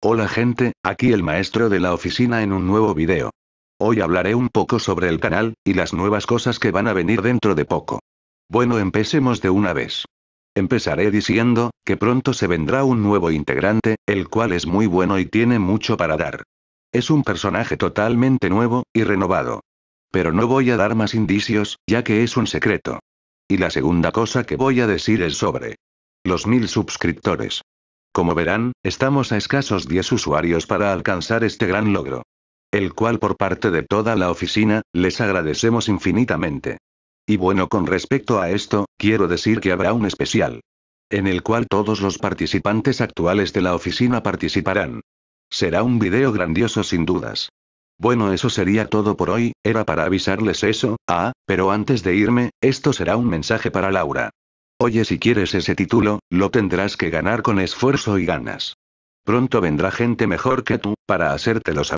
Hola gente, aquí el maestro de la oficina en un nuevo video. Hoy hablaré un poco sobre el canal, y las nuevas cosas que van a venir dentro de poco. Bueno empecemos de una vez. Empezaré diciendo, que pronto se vendrá un nuevo integrante, el cual es muy bueno y tiene mucho para dar. Es un personaje totalmente nuevo, y renovado. Pero no voy a dar más indicios, ya que es un secreto. Y la segunda cosa que voy a decir es sobre los mil suscriptores. Como verán, estamos a escasos 10 usuarios para alcanzar este gran logro. El cual por parte de toda la oficina, les agradecemos infinitamente. Y bueno, con respecto a esto, quiero decir que habrá un especial. En el cual todos los participantes actuales de la oficina participarán. Será un video grandioso sin dudas. Bueno, eso sería todo por hoy, era para avisarles eso, ah, pero antes de irme, esto será un mensaje para Laura. Oye, si quieres ese título, lo tendrás que ganar con esfuerzo y ganas. Pronto vendrá gente mejor que tú, para hacértelo saber.